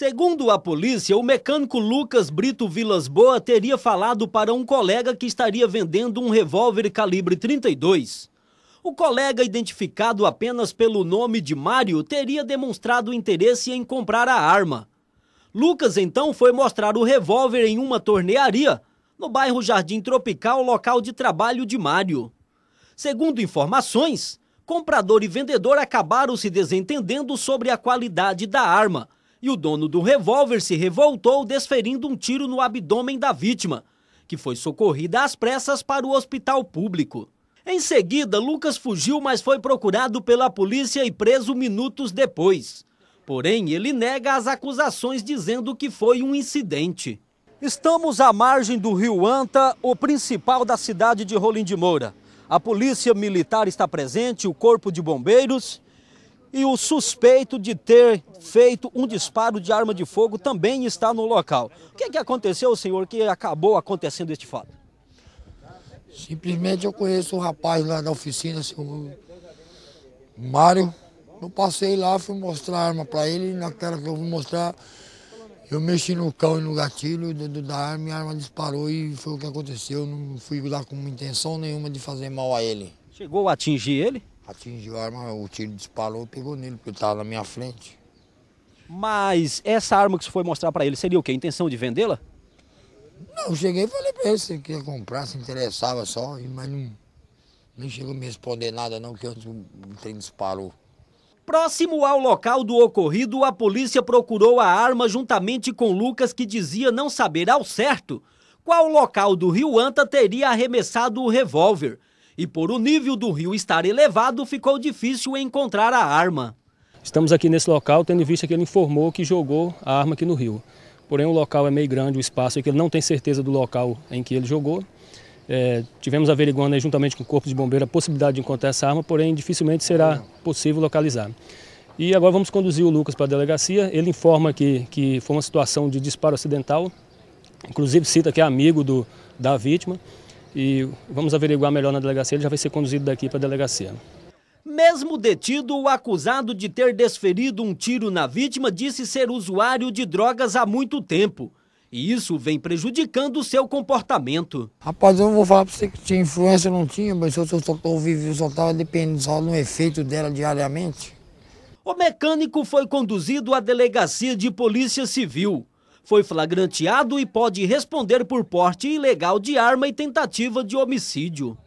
Segundo a polícia, o mecânico Lucas Brito Vilas Boa teria falado para um colega que estaria vendendo um revólver calibre 32. O colega, identificado apenas pelo nome de Mário, teria demonstrado interesse em comprar a arma. Lucas então foi mostrar o revólver em uma tornearia, no bairro Jardim Tropical, local de trabalho de Mário. Segundo informações, comprador e vendedor acabaram se desentendendo sobre a qualidade da arma e o dono do revólver se revoltou, desferindo um tiro no abdômen da vítima, que foi socorrida às pressas para o hospital público. Em seguida, Lucas fugiu, mas foi procurado pela polícia e preso minutos depois. Porém, ele nega as acusações, dizendo que foi um incidente. Estamos à margem do rio Anta, o principal da cidade de Rolim de Moura. A polícia militar está presente, o corpo de bombeiros e o suspeito de ter feito um disparo de arma de fogo também está no local. O que, é que aconteceu, senhor, que acabou acontecendo este fato? Simplesmente eu conheço um rapaz lá da oficina, senhor Mário. Eu passei lá, fui mostrar a arma para ele, naquela que eu vou mostrar, eu mexi no cão e no gatilho do, do, da arma e a arma disparou e foi o que aconteceu. Eu não fui lá com intenção nenhuma de fazer mal a ele. Chegou a atingir ele? Atingiu a arma, o tiro disparou e pegou nele, porque ele estava na minha frente. Mas essa arma que você foi mostrar para ele, seria o quê? A intenção de vendê-la? Não, eu cheguei e falei para ele se ele queria comprar, se interessava só, mas não, não chegou a me responder nada não, que antes o trem disparou. Próximo ao local do ocorrido, a polícia procurou a arma juntamente com Lucas, que dizia não saber ao certo qual local do Rio Anta teria arremessado o revólver e por o nível do rio estar elevado, ficou difícil encontrar a arma. Estamos aqui nesse local tendo visto que ele informou que jogou a arma aqui no rio. Porém, o local é meio grande, o espaço e é que ele não tem certeza do local em que ele jogou. É, tivemos averiguando aí, juntamente com o Corpo de Bombeiro a possibilidade de encontrar essa arma, porém dificilmente será possível localizar. E agora vamos conduzir o Lucas para a delegacia. Ele informa que, que foi uma situação de disparo acidental, inclusive cita que é amigo do, da vítima e vamos averiguar melhor na delegacia, ele já vai ser conduzido daqui para a delegacia. Mesmo detido, o acusado de ter desferido um tiro na vítima disse ser usuário de drogas há muito tempo. E isso vem prejudicando o seu comportamento. Rapaz, eu não vou falar para você que tinha influência, não tinha, mas eu só tô vivo, só tava dependendo só do efeito dela diariamente. O mecânico foi conduzido à delegacia de polícia civil foi flagranteado e pode responder por porte ilegal de arma e tentativa de homicídio.